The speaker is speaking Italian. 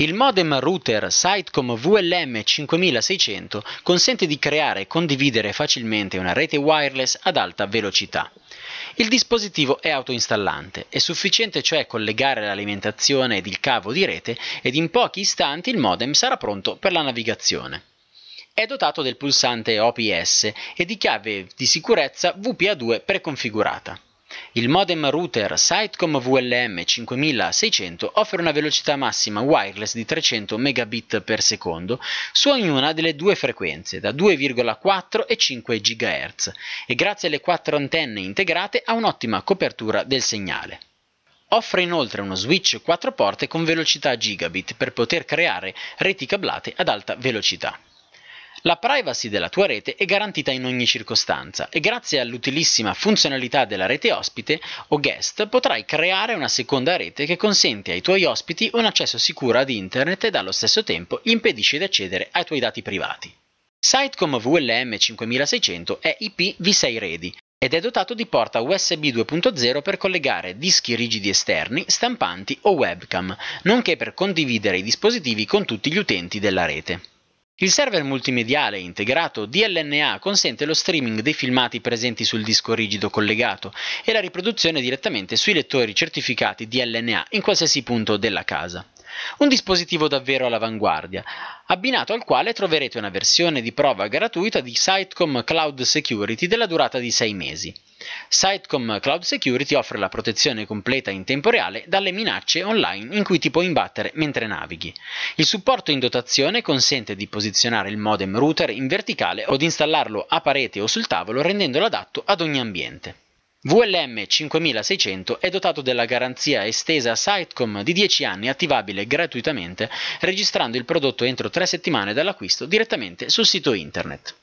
Il modem router Sitecom VLM 5600 consente di creare e condividere facilmente una rete wireless ad alta velocità. Il dispositivo è autoinstallante, è sufficiente cioè collegare l'alimentazione ed il cavo di rete ed in pochi istanti il modem sarà pronto per la navigazione. È dotato del pulsante OPS e di chiave di sicurezza VPA2 preconfigurata. Il modem router Sitecom VLM 5600 offre una velocità massima wireless di 300 megabit per secondo su ognuna delle due frequenze, da 2,4 e 5 GHz, e grazie alle quattro antenne integrate ha un'ottima copertura del segnale. Offre inoltre uno switch 4 porte con velocità gigabit per poter creare reti cablate ad alta velocità. La privacy della tua rete è garantita in ogni circostanza e grazie all'utilissima funzionalità della rete ospite o guest potrai creare una seconda rete che consente ai tuoi ospiti un accesso sicuro ad internet e allo stesso tempo impedisce di accedere ai tuoi dati privati. Sitecom VLM 5600 è IPv6 ready ed è dotato di porta USB 2.0 per collegare dischi rigidi esterni, stampanti o webcam, nonché per condividere i dispositivi con tutti gli utenti della rete. Il server multimediale integrato DLNA consente lo streaming dei filmati presenti sul disco rigido collegato e la riproduzione direttamente sui lettori certificati DLNA in qualsiasi punto della casa. Un dispositivo davvero all'avanguardia, abbinato al quale troverete una versione di prova gratuita di Sitecom Cloud Security della durata di 6 mesi. Sitecom Cloud Security offre la protezione completa in tempo reale dalle minacce online in cui ti puoi imbattere mentre navighi. Il supporto in dotazione consente di posizionare il modem router in verticale o di installarlo a parete o sul tavolo rendendolo adatto ad ogni ambiente. VLM 5600 è dotato della garanzia estesa Sitecom di 10 anni attivabile gratuitamente registrando il prodotto entro 3 settimane dall'acquisto direttamente sul sito internet.